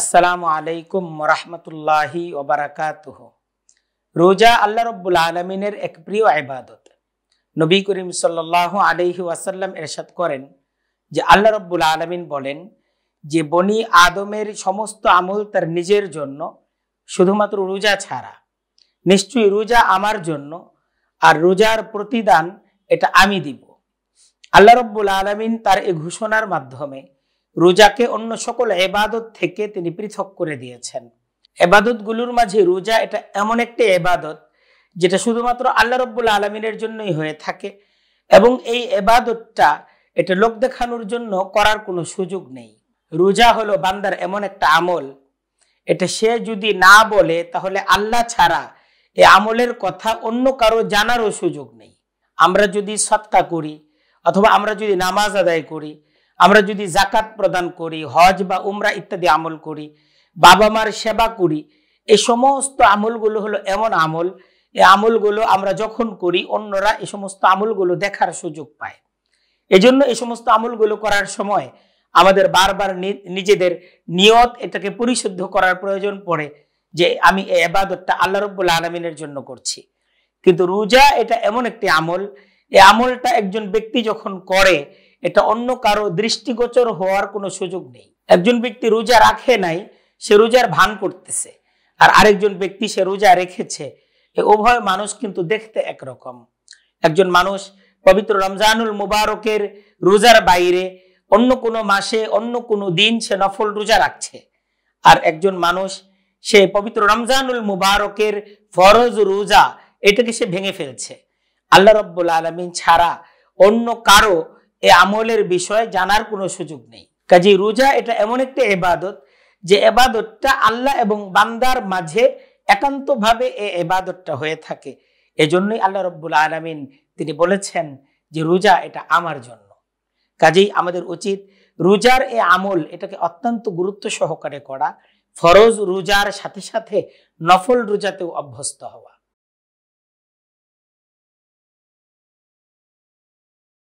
আসসালামু আলাইকুম রহমতুল্লাহি ওবরাকাত রোজা আল্লাহ রব্বুল আলমিনের এক প্রিয় আবাদত নবী করিম সাল্লাহ আলহি ওয়াসাল্লাম এরশাদ করেন যে আল্লাহ রব্বুল আলমিন বলেন যে বনি আদমের সমস্ত আমল তার নিজের জন্য শুধুমাত্র রোজা ছাড়া নিশ্চয়ই রোজা আমার জন্য আর রোজার প্রতিদান এটা আমি দিব আল্লাহ রব্বুল আলমিন তার এ ঘোষণার মাধ্যমে রোজাকে অন্য সকল এবাদত থেকে তিনি পৃথক করে দিয়েছেন এবাদত এবাদতগুলোর মাঝে রোজা এটা এমন একটি এবাদত যেটা শুধুমাত্র আল্লাহ রব্বুল আলমিনের জন্যই হয়ে থাকে এবং এই এবাদতটা এটা লোক দেখানোর জন্য করার কোনো সুযোগ নেই রোজা হলো বান্দার এমন একটা আমল এটা সে যদি না বলে তাহলে আল্লাহ ছাড়া এ আমলের কথা অন্য কারো জানারও সুযোগ নেই আমরা যদি সত্তা করি অথবা আমরা যদি নামাজ আদায় করি আমরা যদি জাকাত প্রদান করি হজ বা উমরা ইত্যাদি আমল করি বাবা মার সেবা করি এই সমস্ত আমলগুলো হলো এমন আমল এই আমলগুলো আমরা যখন করি অন্যরা এই সমস্ত আমলগুলো দেখার সুযোগ পায় এজন্য এই সমস্ত আমলগুলো করার সময় আমাদের বারবার নিজেদের নিয়ত এটাকে পরিশুদ্ধ করার প্রয়োজন পড়ে যে আমি এই আবাদতটা আল্লাহ রব্বুল আলমিনের জন্য করছি কিন্তু রোজা এটা এমন একটি আমল এই আমলটা একজন ব্যক্তি যখন করে এটা অন্য কারো দৃষ্টিগোচর হওয়ার কোনো সুযোগ নেই একজন ব্যক্তি রোজা রাখে নাই সে রোজার ভান করতেছে আর আরেকজন ব্যক্তি সে রোজা রেখেছে উভয় মানুষ কিন্তু দেখতে একরকম একজন মানুষ পবিত্র রমজানুল মুবারকের রোজার বাইরে অন্য কোনো মাসে অন্য কোনো দিন সে নফল রোজা রাখছে আর একজন মানুষ সে পবিত্র রমজানুল মুবারকের ফরজ রোজা এটাকে সে ভেঙে ফেলছে আল্লাহ রব্বুল আলমিন ছাড়া অন্য কারো এ আমলের বিষয় জানার কোনো সুযোগ নেই কাজে রোজা এটা এমন একটা এবাদত যে এবাদতটা আল্লাহ এবং বান্দার মাঝে একান্তভাবে এ এবাদতটা হয়ে থাকে এজন্যই আল্লাহ রব্বুল আলমিন তিনি বলেছেন যে রোজা এটা আমার জন্য কাজেই আমাদের উচিত রোজার এ আমল এটাকে অত্যন্ত গুরুত্ব সহকারে করা ফরজ রোজার সাথে সাথে নফল রোজাতেও অভ্যস্ত হওয়া